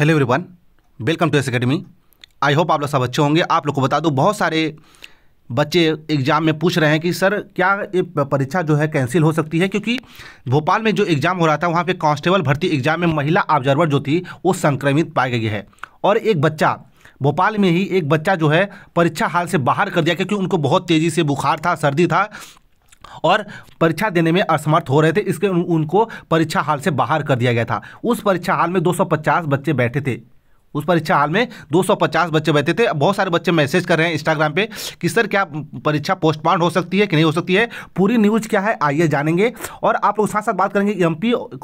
hello everyone welcome to S academy I hope आप लोग सब अच्छे होंगे आप लोग को बता दूँ बहुत सारे बच्चे एग्ज़ाम में पूछ रहे हैं कि सर क्या ये परीक्षा जो है कैंसिल हो सकती है क्योंकि भोपाल में जो एग्ज़ाम हो रहा था वहाँ पे कांस्टेबल भर्ती एग्ज़ाम में महिला ऑब्जर्वर जो थी वो संक्रमित पाई गई है और एक बच्चा भोपाल में ही एक बच्चा जो है परीक्षा हाल से बाहर कर दिया क्योंकि उनको बहुत तेज़ी से बुखार था सर्दी था और परीक्षा देने में असमर्थ हो रहे थे इसके उन, उनको परीक्षा हाल से बाहर कर दिया गया था उस परीक्षा हाल में 250 बच्चे बैठे थे उस परीक्षा हाल में 250 बच्चे बैठे थे बहुत सारे बच्चे मैसेज कर रहे हैं इंस्टाग्राम पे कि सर क्या परीक्षा पोस्टपॉन्ड हो सकती है कि नहीं हो सकती है पूरी न्यूज़ क्या है आइए जानेंगे और आप लोग साथ साथ बात करेंगे एम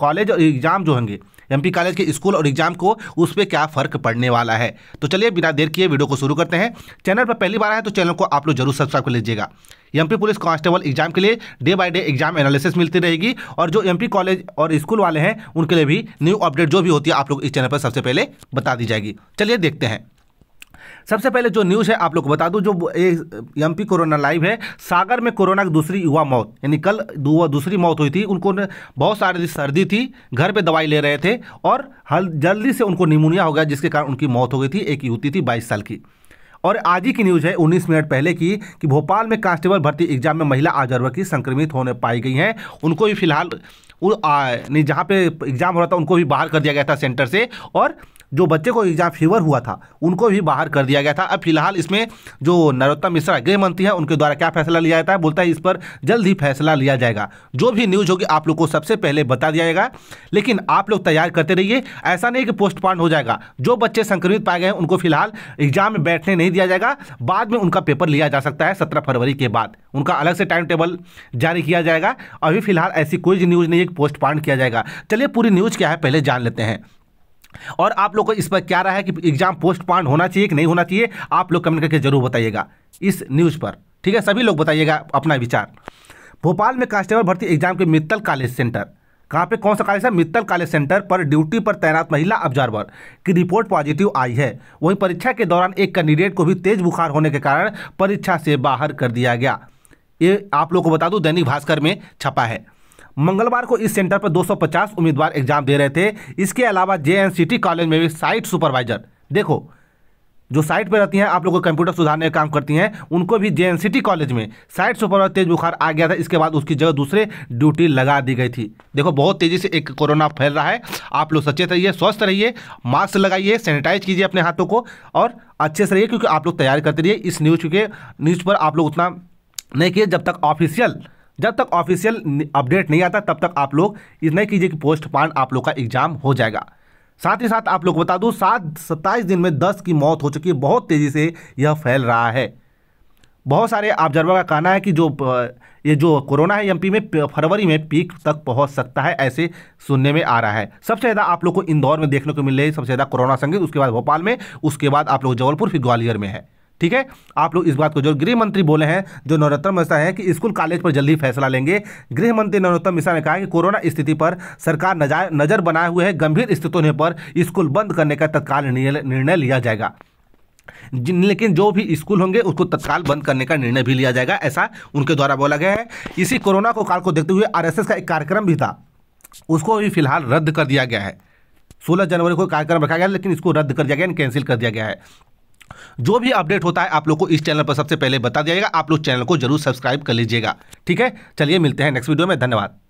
कॉलेज और एग्ज़ाम जो होंगे एम कॉलेज के स्कूल और एग्ज़ाम को उस पर क्या फ़र्क पड़ने वाला है तो चलिए बिना देर किए वीडियो को शुरू करते हैं चैनल पर पहली बार आए तो चैनल को आप लोग जरूर सब्सक्राइब कर लीजिएगा एमपी पुलिस कांस्टेबल एग्जाम के लिए day by day exam analysis मिलती रहेगी और जो एमपी कॉलेज और स्कूल वाले हैं उनके लिए भी न्यू अपडेट जो भी होती है आप लोग इस चैनल पर सबसे पहले बता दी जाएगी चलिए देखते हैं सबसे पहले जो न्यूज़ है आप लोग को बता दूं जो एम पी कोरोना लाइव है सागर में कोरोना की दूसरी युवा मौत यानी कल दूसरी मौत हुई थी उनको बहुत सारी सर्दी थी घर पे दवाई ले रहे थे और हल जल्दी से उनको निमोनिया हो गया जिसके कारण उनकी मौत हो गई थी एक युवती थी बाईस साल की और आज ही की न्यूज़ है 19 मिनट पहले की कि भोपाल में कांस्टेबल भर्ती एग्जाम में महिला ऑब्जर्वर की संक्रमित होने पाई गई हैं उनको भी फिलहाल जहाँ पे एग्ज़ाम हो रहा था उनको भी बाहर कर दिया गया था सेंटर से और जो बच्चे को एग्जाम फीवर हुआ था उनको भी बाहर कर दिया गया था अब फिलहाल इसमें जो नरोत्तम मिश्रा गृह मंत्री हैं उनके द्वारा क्या फैसला लिया जाता है बोलता है इस पर जल्द ही फैसला लिया जाएगा जो भी न्यूज़ होगी आप लोग को सबसे पहले बता दिया जाएगा लेकिन आप लोग तैयार करते रहिए ऐसा नहीं कि पोस्टपोन हो जाएगा जो बच्चे संक्रमित पाए गए हैं उनको फिलहाल एग्जाम में बैठने नहीं दिया जाएगा बाद में उनका पेपर लिया जा सकता है सत्रह फरवरी के बाद उनका अलग से टाइम टेबल जारी किया जाएगा अभी फिलहाल ऐसी कोई न्यूज़ नहीं है कि पोस्टपोन किया जाएगा चलिए पूरी न्यूज़ क्या है पहले जान लेते हैं और आप लोग को इस पर क्या रहा है कि एग्जाम पोस्टपोन होना चाहिए कि नहीं होना चाहिए आप लोग कमेंट करके जरूर बताइएगा इस न्यूज़ पर ठीक है सभी लोग बताइएगा अपना विचार भोपाल में कांस्टेबल भर्ती एग्जाम के मित्तल कॉलेज सेंटर कहाँ पे कौन सा कॉलेज है मित्तल कॉलेज सेंटर पर ड्यूटी पर तैनात महिला ऑब्जर्वर की रिपोर्ट पॉजिटिव आई है वहीं परीक्षा के दौरान एक कैंडिडेट को भी तेज बुखार होने के कारण परीक्षा से बाहर कर दिया गया ये आप लोग को बता दूं दैनिक भास्कर में छपा है मंगलवार को इस सेंटर पर 250 उम्मीदवार एग्जाम दे रहे थे इसके अलावा जे कॉलेज में भी साइट सुपरवाइजर देखो जो साइट पर रहती हैं आप लोगों को कंप्यूटर सुधारने का काम करती हैं उनको भी जे कॉलेज में साइट सुपरवाइजर तेज बुखार आ गया था इसके बाद उसकी जगह दूसरे ड्यूटी लगा दी गई थी देखो बहुत तेज़ी से एक कोरोना फैल रहा है आप लोग सचेत रहिए स्वस्थ रहिए मास्क लगाइए सैनिटाइज कीजिए अपने हाथों को और अच्छे से रहिए क्योंकि आप लोग तैयारी करते रहिए इस न्यूज़ के न्यूज़ पर आप लोग उतना नहीं किए जब तक ऑफिशियल जब तक ऑफिशियल अपडेट नहीं आता तब तक आप लोग नहीं कीजिए कि पोस्ट पान आप लोग का एग्जाम हो जाएगा साथ ही साथ आप लोग बता दूं सात सत्ताईस दिन में दस की मौत हो चुकी है बहुत तेज़ी से यह फैल रहा है बहुत सारे ऑब्जर्वर का कहना है कि जो ये जो कोरोना है एमपी में फरवरी में पीक तक पहुंच सकता है ऐसे सुनने में आ रहा है सबसे ज़्यादा आप लोग को इंदौर में देखने को मिल रही है सबसे ज़्यादा कोरोना संगीत उसके बाद भोपाल में उसके बाद आप लोग जबलपुर फिर ग्वालियर में है ठीक है आप लोग इस बात को जो गृह मंत्री बोले हैं जो नरोत्तम मिश्रा है कि स्कूल कॉलेज पर जल्दी फैसला लेंगे गृह मंत्री नरोत्तम मिश्रा ने कहा कि कोरोना स्थिति पर सरकार नजर बनाए हुए है गंभीर स्थिति होने पर स्कूल बंद करने का तत्काल निर्णय लिया जाएगा लेकिन जो भी स्कूल होंगे उसको तत्काल बंद करने का निर्णय भी लिया जाएगा ऐसा उनके द्वारा बोला गया है इसी कोरोना को काल को देखते हुए आरएसएस का एक कार्यक्रम भी था उसको भी फिलहाल रद्द कर दिया गया है सोलह जनवरी को कार्यक्रम रखा गया लेकिन इसको रद्द कर दिया गया कैंसिल कर दिया गया है जो भी अपडेट होता है आप लोग को इस चैनल पर सबसे पहले बता दिया जाएगा आप लोग चैनल को जरूर सब्सक्राइब कर लीजिएगा ठीक है चलिए मिलते हैं नेक्स्ट वीडियो में धन्यवाद